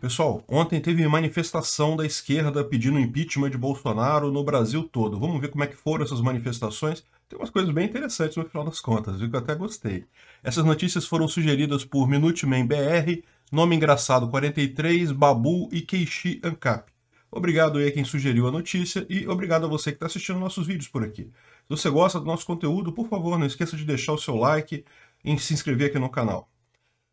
Pessoal, ontem teve manifestação da esquerda pedindo impeachment de Bolsonaro no Brasil todo. Vamos ver como é que foram essas manifestações. Tem umas coisas bem interessantes no final das contas, viu? Que eu até gostei. Essas notícias foram sugeridas por Minuteman BR, Nome Engraçado 43, Babu e Keishi Ancap. Obrigado aí a quem sugeriu a notícia e obrigado a você que está assistindo nossos vídeos por aqui. Se você gosta do nosso conteúdo, por favor, não esqueça de deixar o seu like e se inscrever aqui no canal.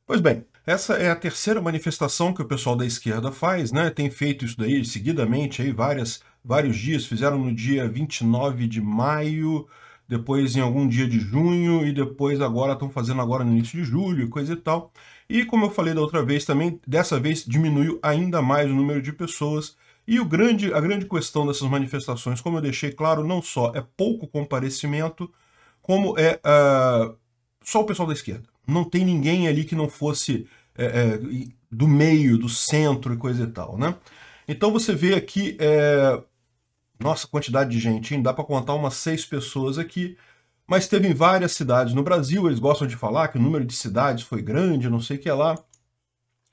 Pois bem, essa é a terceira manifestação que o pessoal da esquerda faz, né? Tem feito isso daí seguidamente aí várias, vários dias, fizeram no dia 29 de maio, depois em algum dia de junho e depois agora estão fazendo agora no início de julho, coisa e tal. E como eu falei da outra vez também, dessa vez diminuiu ainda mais o número de pessoas. E o grande, a grande questão dessas manifestações, como eu deixei claro, não só é pouco comparecimento, como é uh, só o pessoal da esquerda não tem ninguém ali que não fosse é, é, do meio, do centro e coisa e tal, né? Então você vê aqui, é... nossa quantidade de gente, hein? dá para contar umas seis pessoas aqui, mas teve em várias cidades no Brasil, eles gostam de falar que o número de cidades foi grande, não sei o que lá,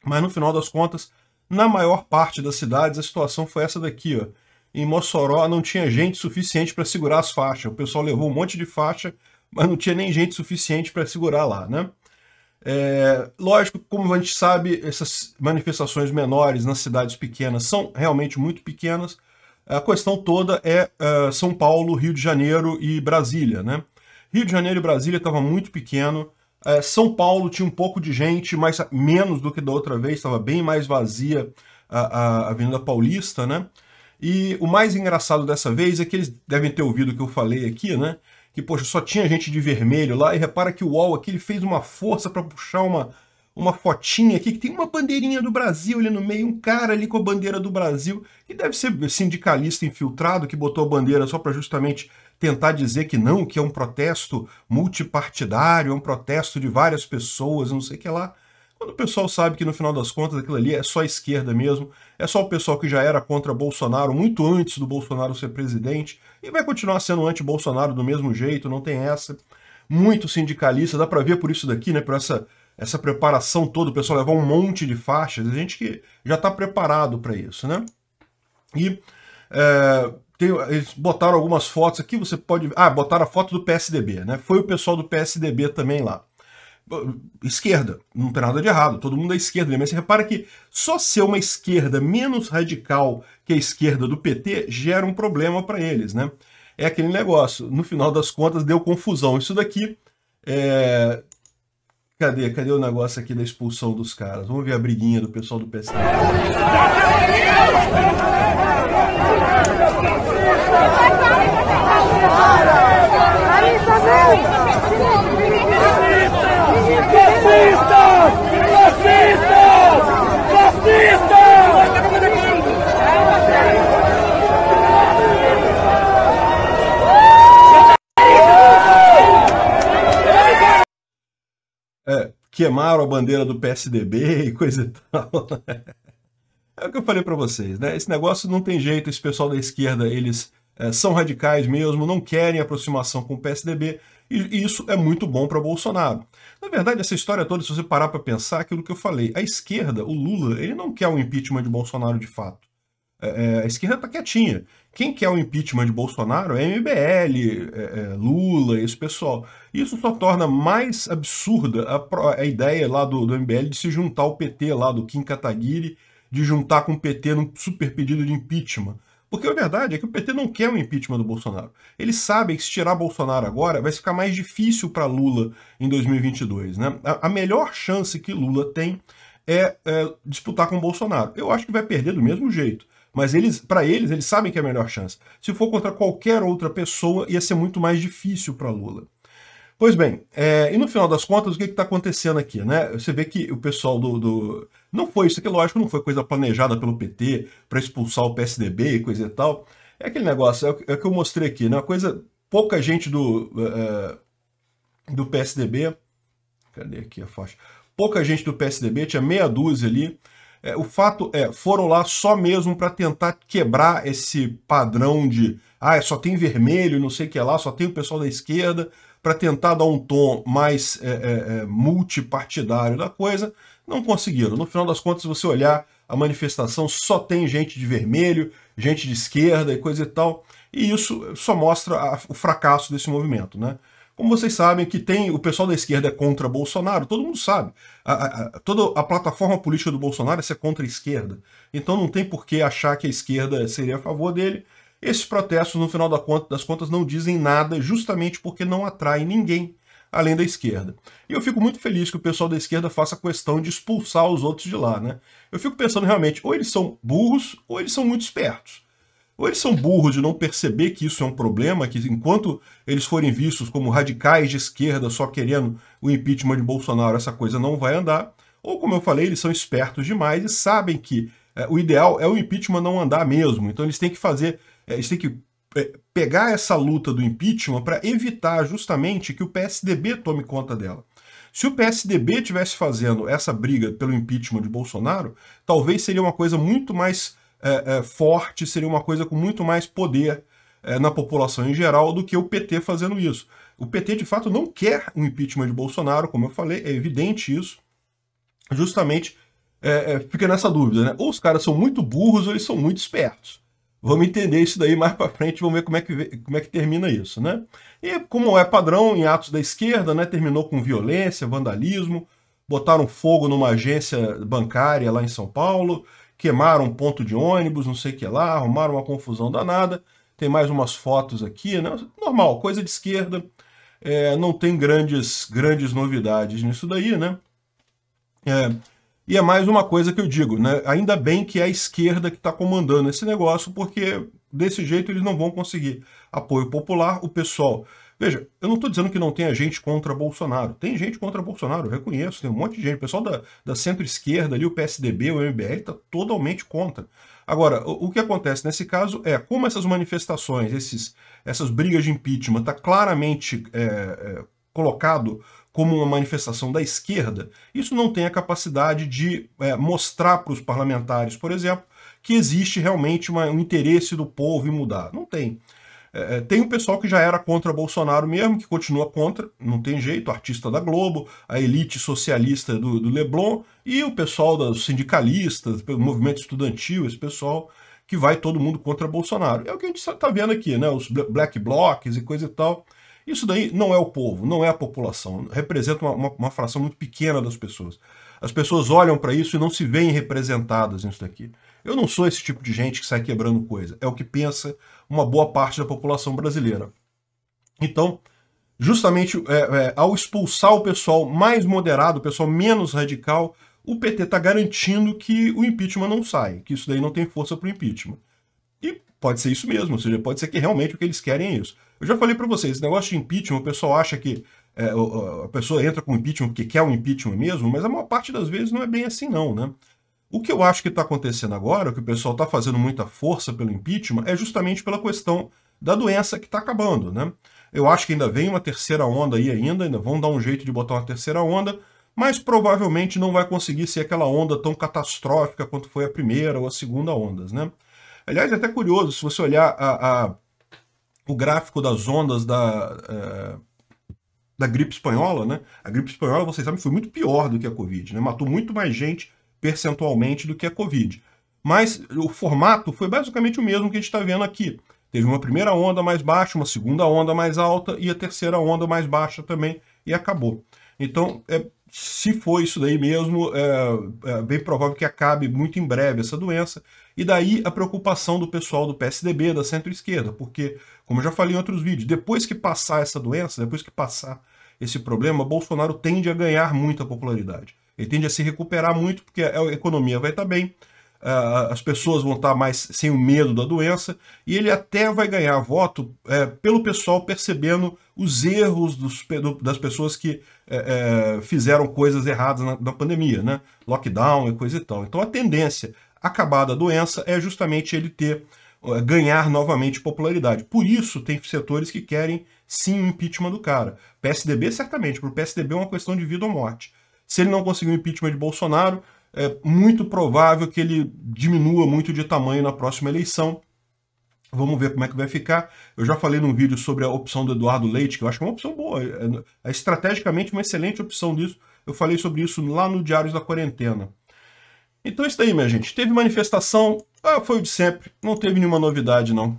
mas no final das contas, na maior parte das cidades a situação foi essa daqui, ó. Em Mossoró não tinha gente suficiente para segurar as faixas. O pessoal levou um monte de faixa, mas não tinha nem gente suficiente para segurar lá, né? É, lógico, como a gente sabe, essas manifestações menores nas cidades pequenas são realmente muito pequenas. A questão toda é, é São Paulo, Rio de Janeiro e Brasília, né? Rio de Janeiro e Brasília estava muito pequeno. É, são Paulo tinha um pouco de gente, mas menos do que da outra vez, estava bem mais vazia a, a Avenida Paulista, né? E o mais engraçado dessa vez é que eles devem ter ouvido o que eu falei aqui, né? que poxa, só tinha gente de vermelho lá, e repara que o UOL aqui ele fez uma força para puxar uma, uma fotinha aqui, que tem uma bandeirinha do Brasil ali no meio, um cara ali com a bandeira do Brasil, que deve ser sindicalista infiltrado, que botou a bandeira só para justamente tentar dizer que não, que é um protesto multipartidário, é um protesto de várias pessoas, não sei o que lá. Quando o pessoal sabe que no final das contas aquilo ali é só esquerda mesmo, é só o pessoal que já era contra Bolsonaro muito antes do Bolsonaro ser presidente e vai continuar sendo anti-Bolsonaro do mesmo jeito, não tem essa. Muito sindicalista, dá para ver por isso daqui, né, por essa essa preparação toda, o pessoal levar um monte de faixas, a gente que já está preparado para isso, né? E é, tem, eles botaram algumas fotos aqui, você pode. Ah, botaram a foto do PSDB, né? Foi o pessoal do PSDB também lá esquerda. Não tem nada de errado, todo mundo é esquerda, mas você repara que só ser uma esquerda menos radical que a esquerda do PT gera um problema para eles, né? É aquele negócio, no final das contas deu confusão. Isso daqui é... Cadê? Cadê o negócio aqui da expulsão dos caras? Vamos ver a briguinha do pessoal do PSDB. Fascistas! Fascistas! Fascistas! É, queimaram a bandeira do PSDB e coisa e tal. Né? É o que eu falei para vocês, né? Esse negócio não tem jeito, esse pessoal da esquerda, eles é, são radicais mesmo, não querem aproximação com o PSDB, e isso é muito bom para Bolsonaro. Na verdade, essa história toda, se você parar para pensar, é aquilo que eu falei, a esquerda, o Lula, ele não quer o impeachment de Bolsonaro de fato. É, é a esquerda está quietinha. Quem quer o impeachment de Bolsonaro é MBL, é, é, Lula, esse pessoal. Isso só torna mais absurda a, a ideia lá do, do, MBL de se juntar ao PT lá, do Kim Kataguiri, de juntar com o PT num super pedido de impeachment. Porque a verdade é que o PT não quer o um impeachment do Bolsonaro. Eles sabem que se tirar Bolsonaro agora vai ficar mais difícil para Lula em 2022. Né? A, melhor chance que Lula tem é, é disputar com Bolsonaro. Eu acho que vai perder do mesmo jeito. Mas eles, para eles, eles sabem que é a melhor chance. Se for contra qualquer outra pessoa, ia ser muito mais difícil para Lula. Pois bem, é, e no final das contas, o que está acontecendo aqui? Né? Você vê que o pessoal do, do, Não foi isso aqui, é lógico, não foi coisa planejada pelo PT para expulsar o PSDB e coisa e tal. É aquele negócio, é o, é o que eu mostrei aqui, né? coisa. Pouca gente do, é, é do PSDB. Cadê aqui a faixa? Pouca gente do PSDB, tinha meia dúzia ali. É, o fato é, foram lá só mesmo para tentar quebrar esse padrão de ah, é, só tem vermelho, não sei o que lá, só tem o pessoal da esquerda para tentar dar um tom mais é, é, é, multipartidário da coisa, não conseguiram. No final das contas, se você olhar a manifestação, só tem gente de vermelho, gente de esquerda e coisa e tal. E isso só mostra a, o fracasso desse movimento, né? Como vocês sabem, que tem o pessoal da esquerda é contra Bolsonaro, todo mundo sabe. A, a, toda a plataforma política do Bolsonaro é ser contra a esquerda. Então não tem por que achar que a esquerda seria a favor dele. Esses protestos, no final das contas, não dizem nada justamente porque não atraem ninguém além da esquerda. E eu fico muito feliz que o pessoal da esquerda faça questão de expulsar os outros de lá, né? Eu fico pensando realmente, ou eles são burros ou eles são muito espertos. Ou eles são burros de não perceber que isso é um problema, que enquanto eles forem vistos como radicais de esquerda só querendo o impeachment de Bolsonaro, essa coisa não vai andar. Ou, como eu falei, eles são espertos demais e sabem que é, o ideal é o impeachment não andar mesmo. Então, eles têm que fazer é, eles têm que é, pegar essa luta do impeachment para evitar justamente que o PSDB tome conta dela. Se o PSDB tivesse fazendo essa briga pelo impeachment de Bolsonaro, talvez seria uma coisa muito mais é, é, forte, seria uma coisa com muito mais poder é, na população em geral do que o PT fazendo isso. O PT, de fato, não quer o um impeachment de Bolsonaro, como eu falei, é evidente isso. Justamente é, fica nessa dúvida, né? Ou os caras são muito burros ou eles são muito espertos. Vamos entender isso daí mais para frente, vamos ver como é, que, como é que termina isso, né? E como é padrão em atos da esquerda, né, terminou com violência, vandalismo, botaram fogo numa agência bancária lá em São Paulo, queimaram um ponto de ônibus, não sei o que lá, arrumaram uma confusão danada. Tem mais umas fotos aqui, né? Normal, coisa de esquerda, é, não tem grandes, grandes novidades nisso daí, né? É, e é mais uma coisa que eu digo, né? Ainda bem que é a esquerda que está comandando esse negócio, porque desse jeito eles não vão conseguir apoio popular. O pessoal. Veja, eu não estou dizendo que não tenha gente contra Bolsonaro. Tem gente contra Bolsonaro, eu reconheço, tem um monte de gente. O pessoal da, da centro-esquerda ali, o PSDB, o MBL, está totalmente contra. Agora, o, o, que acontece nesse caso é como essas manifestações, esses, essas brigas de impeachment, está claramente é, é, colocado como uma manifestação da esquerda, isso não tem a capacidade de é, mostrar para os parlamentares, por exemplo, que existe realmente uma, um interesse do povo em mudar. Não tem. É, é, tem o pessoal que já era contra Bolsonaro mesmo, que continua contra, não tem jeito, artista da Globo, a elite socialista do, do Leblon e o pessoal dos sindicalistas, o movimento estudantil, esse pessoal que vai todo mundo contra Bolsonaro. É o que a gente está vendo aqui, né? Os black blocs e coisa e tal. Isso daí não é o povo, não é a população, representa uma, uma, uma fração muito pequena das pessoas. As pessoas olham para isso e não se veem representadas nisso daqui. Eu não sou esse tipo de gente que sai quebrando coisa. É o que pensa uma boa parte da população brasileira. Então, justamente é, é, ao expulsar o pessoal mais moderado, o pessoal menos radical, o PT está garantindo que o impeachment não sai, que isso daí não tem força para o impeachment pode ser isso mesmo, ou seja, pode ser que realmente o que eles querem é isso. Eu já falei para vocês, esse negócio de impeachment, o pessoal acha que é, a pessoa entra com impeachment porque quer um impeachment mesmo, mas a maior parte das vezes não é bem assim não, né? O que eu acho que está acontecendo agora, o que o pessoal está fazendo muita força pelo impeachment, é justamente pela questão da doença que está acabando, né? Eu acho que ainda vem uma terceira onda aí ainda, ainda vão dar um jeito de botar uma terceira onda, mas provavelmente não vai conseguir ser aquela onda tão catastrófica quanto foi a primeira ou a segunda ondas, né? Aliás, é até curioso, se você olhar a, a o gráfico das ondas da, é, da gripe espanhola, né? A gripe espanhola, vocês sabem, foi muito pior do que a Covid, né? Matou muito mais gente percentualmente do que a Covid. Mas o formato foi basicamente o mesmo que a gente está vendo aqui. Teve uma primeira onda mais baixa, uma segunda onda mais alta e a terceira onda mais baixa também e acabou. Então, é se for isso daí mesmo, é, é, bem provável que acabe muito em breve essa doença. E daí a preocupação do pessoal do PSDB, da centro-esquerda, porque, como eu já falei em outros vídeos, depois que passar essa doença, depois que passar esse problema, Bolsonaro tende a ganhar muita popularidade. Ele tende a se recuperar muito, porque a economia vai estar bem, é, as pessoas vão estar mais sem o medo da doença, e ele até vai ganhar voto é, pelo pessoal percebendo os erros dos, do, das pessoas que é, é, fizeram coisas erradas na, na, pandemia, né? Lockdown e coisa e tal. Então a tendência, acabada a doença, é justamente ele ter é, ganhar novamente popularidade. Por isso tem setores que querem sim o impeachment do cara. PSDB certamente, para o PSDB é uma questão de vida ou morte. Se ele não conseguir o impeachment de Bolsonaro, é muito provável que ele diminua muito de tamanho na próxima eleição. Vamos ver como é que vai ficar. Eu já falei num vídeo sobre a opção do Eduardo Leite, que eu acho que é uma opção boa, é, é estrategicamente uma excelente opção disso. Eu falei sobre isso lá no Diários da Quarentena. Então é isso aí, minha gente. Teve manifestação, ah, foi o de sempre, não teve nenhuma novidade, não.